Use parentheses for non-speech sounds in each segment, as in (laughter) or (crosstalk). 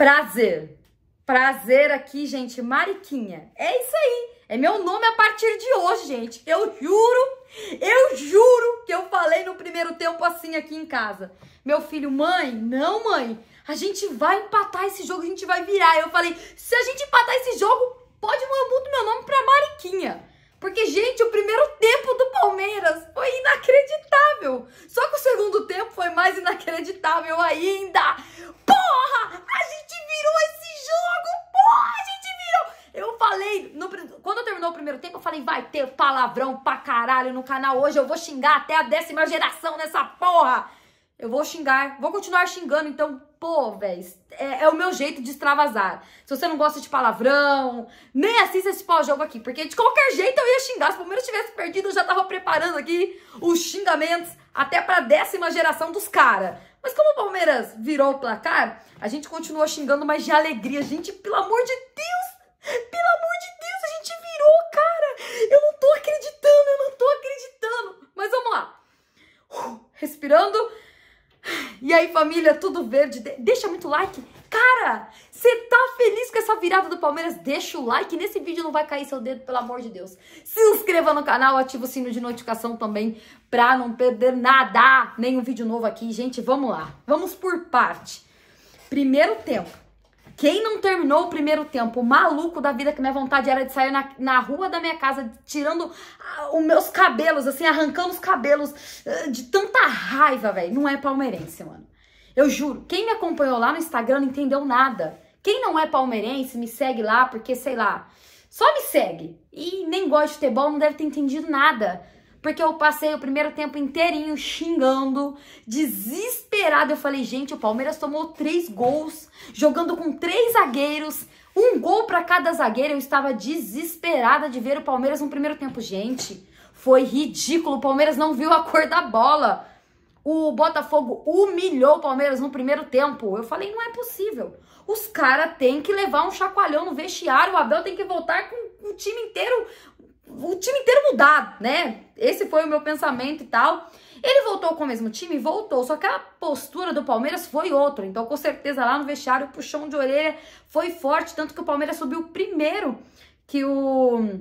Prazer. Prazer aqui, gente. Mariquinha. É isso aí. É meu nome a partir de hoje, gente. Eu juro, eu juro que eu falei no primeiro tempo assim aqui em casa. Meu filho, mãe, não, mãe. A gente vai empatar esse jogo, a gente vai virar. Eu falei, se a gente empatar esse jogo, pode mudar meu nome pra Mariquinha. Porque, gente, o primeiro tempo do Palmeiras foi inacreditável. Só que o segundo tempo foi mais inacreditável ainda. Porra! falei, no, quando terminou o primeiro tempo, eu falei, vai ter palavrão pra caralho no canal hoje, eu vou xingar até a décima geração nessa porra. Eu vou xingar, vou continuar xingando, então, pô, velho, é, é, o meu jeito de extravasar. Se você não gosta de palavrão, nem assista esse pós-jogo aqui, porque de qualquer jeito eu ia xingar. Se o Palmeiras tivesse perdido, eu já tava preparando aqui os xingamentos até pra décima geração dos caras. Mas como o Palmeiras virou o placar, a gente continuou xingando, mas de alegria. Gente, pelo amor de Deus! E aí, família, tudo verde. Deixa muito like. Cara, você tá feliz com essa virada do Palmeiras? Deixa o like. Nesse vídeo não vai cair seu dedo, pelo amor de Deus. Se inscreva no canal, ativa o sino de notificação também pra não perder nada. Nenhum vídeo novo aqui. Gente, vamos lá. Vamos por parte. Primeiro tempo. Quem não terminou o primeiro tempo, maluco da vida, que minha vontade era de sair na, na rua da minha casa, tirando ah, os meus cabelos, assim, arrancando os cabelos ah, de tanta raiva, velho. Não é palmeirense, mano. Eu juro, quem me acompanhou lá no Instagram não entendeu nada. Quem não é palmeirense, me segue lá, porque, sei lá, só me segue. E nem gosta de futebol, não deve ter entendido nada porque eu passei o primeiro tempo inteirinho xingando, desesperado. Eu falei, gente, o Palmeiras tomou três gols, jogando com três zagueiros, um gol para cada zagueiro. Eu estava desesperada de ver o Palmeiras no primeiro tempo. Gente, foi ridículo. O Palmeiras não viu a cor da bola. O Botafogo humilhou o Palmeiras no primeiro tempo. Eu falei, não é possível. Os caras têm que levar um chacoalhão no vestiário. O Abel tem que voltar com o time inteiro o time inteiro mudado, né? Esse foi o meu pensamento e tal. Ele voltou com o mesmo time? Voltou. Só que a postura do Palmeiras foi outra. Então, com certeza, lá no vestiário, o puxão de orelha foi forte. Tanto que o Palmeiras subiu primeiro que o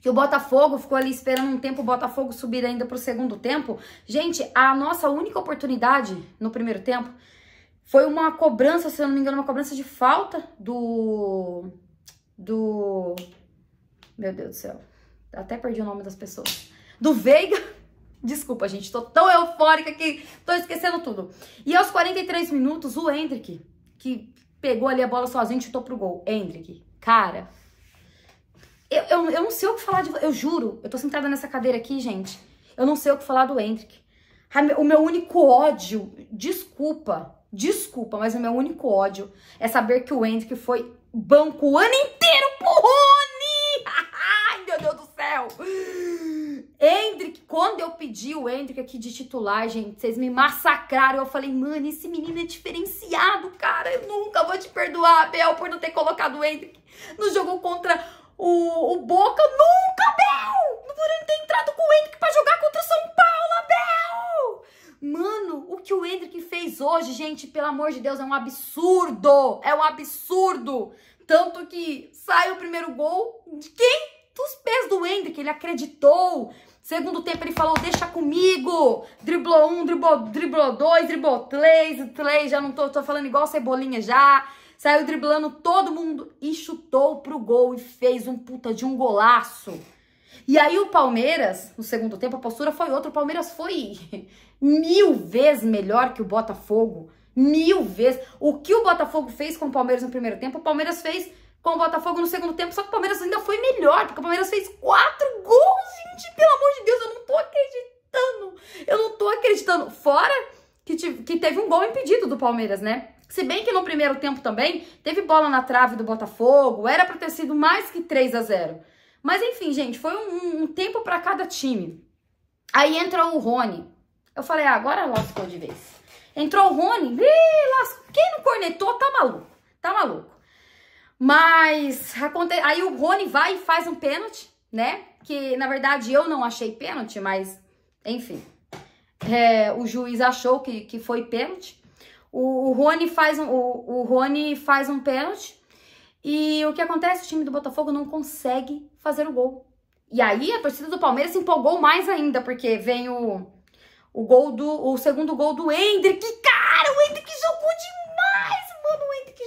que o Botafogo ficou ali esperando um tempo o Botafogo subir ainda para o segundo tempo. Gente, a nossa única oportunidade no primeiro tempo foi uma cobrança, se eu não me engano, uma cobrança de falta do do meu Deus do céu. Até perdi o nome das pessoas. Do Veiga. (laughs) Desculpa, gente, tô tão eufórica que tô esquecendo tudo. E aos 43 minutos, o Hendrick, que pegou ali a bola sozinho e chutou pro gol. Hendrick, cara. Eu, eu, eu não sei o que falar de. Eu juro, eu tô sentada nessa cadeira aqui, gente. Eu não sei o que falar do Hendrick. O meu único ódio, desculpa, desculpa, mas o meu único ódio é saber que o Hendrick foi banco o ano inteiro Hendrick, quando eu pedi o Hendrick aqui de titular, gente, vocês me massacraram. Eu falei, mano, esse menino é diferenciado, cara. Eu nunca vou te perdoar, Abel, por não ter colocado o Hendrick no jogo contra o, o Boca. Nunca, Abel! Por não ter entrado com o Hendrick pra jogar contra o São Paulo, Abel! Mano, o que o Hendrick fez hoje, gente, pelo amor de Deus, é um absurdo! É um absurdo! Tanto que sai o primeiro gol de quem? dos pés do Hendrick, ele acreditou. Segundo tempo ele falou, deixa comigo. Driblou um, driblou, driblou dois, driblou três, três, já não tô, tô falando igual Cebolinha já. Saiu driblando todo mundo e chutou pro gol e fez um puta de um golaço. E aí o Palmeiras, no segundo tempo, a postura foi outra. O Palmeiras foi mil vezes melhor que o Botafogo. Mil vezes. O que o Botafogo fez com o Palmeiras no primeiro tempo, o Palmeiras fez com o Botafogo no segundo tempo, só que o Palmeiras ainda foi melhor, porque o Palmeiras fez quatro gols, gente, pelo amor de Deus, eu não tô acreditando, eu não tô acreditando, fora que, que teve um gol impedido do Palmeiras, né? Se bem que no primeiro tempo também teve bola na trave do Botafogo, era pra ter sido mais que 3 a 0 Mas enfim, gente, foi um, um tempo para cada time. Aí entra o Rony. Eu falei, ah, agora lascou de vez. Entrou o Rony, ih, lascou. Quem não cornetou tá maluco, tá maluco. Mas aconte... aí o Rony vai e faz um pênalti, né? Que na verdade eu não achei pênalti, mas enfim. É, o juiz achou que, que foi pênalti. O, o, Rony faz um, o, o Rony faz um pênalti. E o que acontece? O time do Botafogo não consegue fazer o gol. E aí a torcida do Palmeiras se empolgou mais ainda, porque vem o, o gol do. o segundo gol do Hendrick. Cara, o Hendrick jogou demais!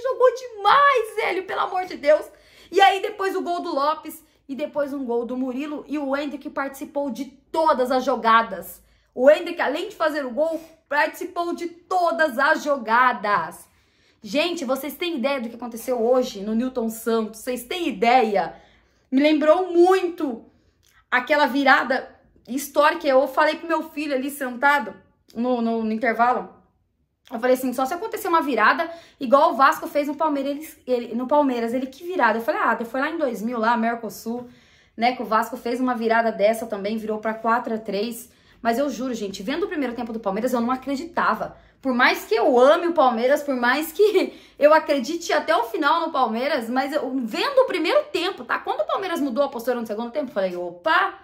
jogou demais, velho, pelo amor de Deus. E aí depois o gol do Lopes e depois um gol do Murilo e o Hendrick participou de todas as jogadas. O Hendrick, além de fazer o gol, participou de todas as jogadas. Gente, vocês têm ideia do que aconteceu hoje no Newton Santos? Vocês têm ideia? Me lembrou muito aquela virada histórica. Eu falei pro meu filho ali sentado no, no, no intervalo eu falei assim, só se acontecer uma virada, igual o Vasco fez no Palmeiras, ele, ele, no Palmeiras, ele que virada. Eu falei, ah, foi lá em 2000, lá, Mercosul, né, que o Vasco fez uma virada dessa também, virou para 4 a 3 Mas eu juro, gente, vendo o primeiro tempo do Palmeiras, eu não acreditava. Por mais que eu ame o Palmeiras, por mais que eu acredite até o final no Palmeiras, mas eu, vendo o primeiro tempo, tá? Quando o Palmeiras mudou a postura no segundo tempo, eu falei, opa,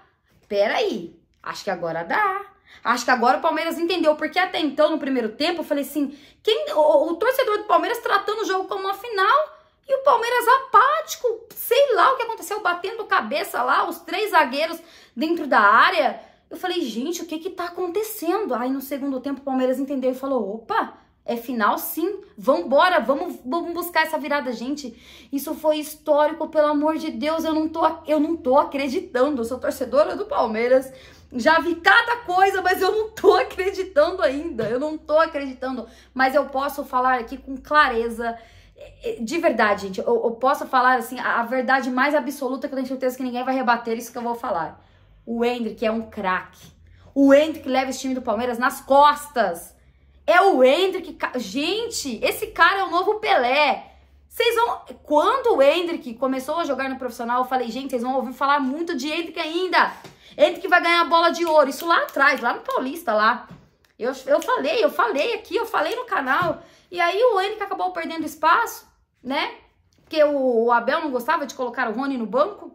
peraí, acho que agora dá Acho que agora o Palmeiras entendeu, porque até então, no primeiro tempo, eu falei assim: quem, o, o torcedor do Palmeiras tratando o jogo como uma final e o Palmeiras apático, sei lá o que aconteceu, batendo cabeça lá, os três zagueiros dentro da área. Eu falei, gente, o que que tá acontecendo? Aí no segundo tempo o Palmeiras entendeu e falou: opa, é final, sim. Vambora, vamos, vamos buscar essa virada, gente. Isso foi histórico, pelo amor de Deus. Eu não tô, eu não tô acreditando. Eu sou torcedora do Palmeiras. Já vi cada coisa, mas eu não tô acreditando ainda. Eu não tô acreditando. Mas eu posso falar aqui com clareza. É, é, de verdade, gente, eu, eu posso falar assim, a, a verdade mais absoluta que eu tenho certeza que ninguém vai rebater isso que eu vou falar. O Hendrick é um craque. O Hendrick leva esse time do Palmeiras nas costas. É o Hendrick. Gente, esse cara é o novo Pelé. Vocês vão. Quando o Hendrick começou a jogar no profissional, eu falei, gente, vocês vão ouvir falar muito de Hendrick ainda. Hendrick vai ganhar a bola de ouro. Isso lá atrás, lá no Paulista, lá. Eu, eu falei, eu falei aqui, eu falei no canal. E aí o Hendrick acabou perdendo espaço, né? Porque o, o Abel não gostava de colocar o Rony no banco.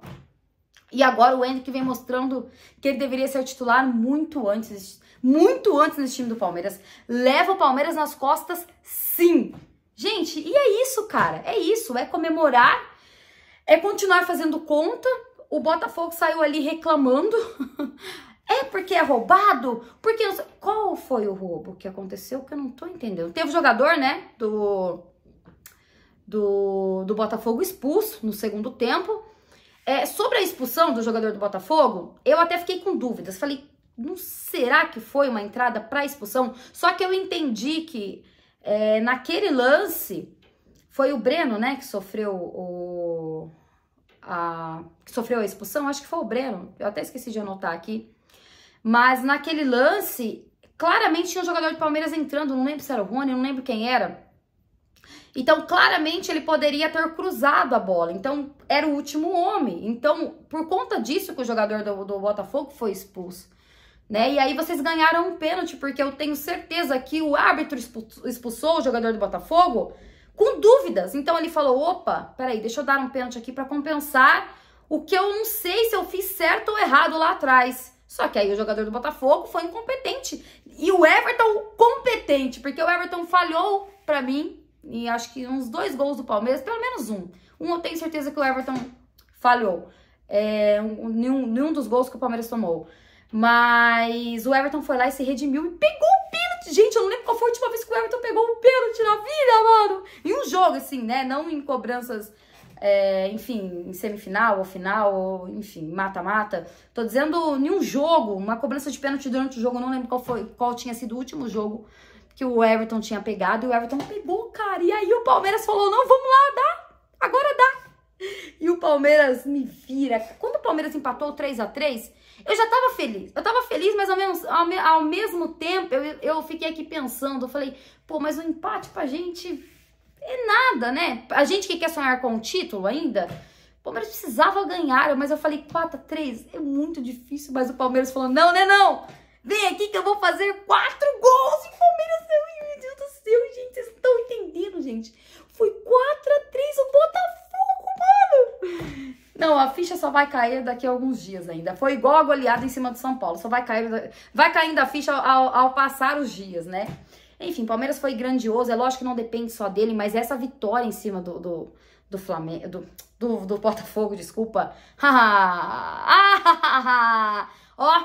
E agora o Henrique vem mostrando que ele deveria ser o titular muito antes, muito antes nesse time do Palmeiras. Leva o Palmeiras nas costas, sim. Gente, e é isso, cara. É isso, é comemorar, é continuar fazendo conta. O Botafogo saiu ali reclamando. (laughs) É porque é roubado? Porque qual foi o roubo que aconteceu que eu não tô entendendo. Teve jogador, né, do do, do Botafogo expulso no segundo tempo. É, sobre a expulsão do jogador do Botafogo, eu até fiquei com dúvidas. Falei, não será que foi uma entrada para expulsão? Só que eu entendi que é, naquele lance foi o Breno, né, que sofreu o a, que sofreu a expulsão. Acho que foi o Breno. Eu até esqueci de anotar aqui. Mas naquele lance claramente tinha um jogador de Palmeiras entrando. Não lembro se era o Rony, não lembro quem era. Então, claramente, ele poderia ter cruzado a bola. Então, era o último homem. Então, por conta disso que o jogador do, do Botafogo foi expulso. Né? E aí vocês ganharam um pênalti, porque eu tenho certeza que o árbitro expulsou o jogador do Botafogo com dúvidas. Então ele falou: opa, peraí, deixa eu dar um pênalti aqui para compensar o que eu não sei se eu fiz certo ou errado lá atrás. Só que aí o jogador do Botafogo foi incompetente. E o Everton, competente, porque o Everton falhou para mim e acho que uns dois gols do Palmeiras, pelo menos um. Um eu tenho certeza que o Everton falhou. É, um, nenhum, nenhum dos gols que o Palmeiras tomou. Mas o Everton foi lá e se redimiu e pegou o pênalti. Gente, eu não lembro qual foi a última vez que o Everton pegou um pênalti na vida, mano. Em um jogo, assim, né? Não em cobranças, é, enfim, em semifinal ou final, ou, enfim, mata-mata. Tô dizendo nenhum jogo, uma cobrança de pênalti durante o jogo. Eu não lembro qual, foi, qual tinha sido o último jogo que o Everton tinha pegado e o Everton pegou, cara. E aí o Palmeiras falou: não, vamos lá, dá, agora dá. E o Palmeiras me vira. Quando o Palmeiras empatou 3 a 3 eu já tava feliz. Eu tava feliz, mas ao mesmo, ao, me, ao mesmo tempo eu, eu fiquei aqui pensando. Eu falei, pô, mas o um empate pra gente é nada, né? A gente que quer sonhar com o um título ainda, o Palmeiras precisava ganhar, mas eu falei 4 a 3 é muito difícil, mas o Palmeiras falou: "Não, né, não, não. Vem aqui que eu vou fazer quatro ficha só vai cair daqui a alguns dias ainda. Foi igual a goleada em cima do São Paulo. Só vai cair, vai caindo a ficha ao, ao passar os dias, né? Enfim, Palmeiras foi grandioso. É lógico que não depende só dele, mas essa vitória em cima do, do, do Flamengo, do, do, do Botafogo, desculpa. (laughs) Ah, (laughs) ó,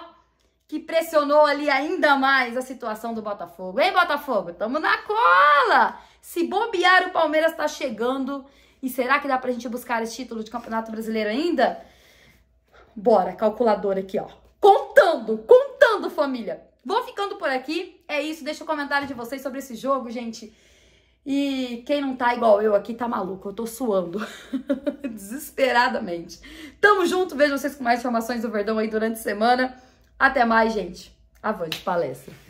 que pressionou ali ainda mais a situação do Botafogo. Hein, Botafogo? Tamo na cola! Se bobear, o Palmeiras tá chegando e será que dá pra gente buscar esse título de Campeonato Brasileiro ainda? Bora, calculadora aqui, ó. Contando, contando, família. Vou ficando por aqui. É isso, deixa o comentário de vocês sobre esse jogo, gente. E quem não tá igual eu aqui tá maluco, eu tô suando. (laughs) Desesperadamente. Tamo junto, vejo vocês com mais informações do Verdão aí durante a semana. Até mais, gente. Avante palestra.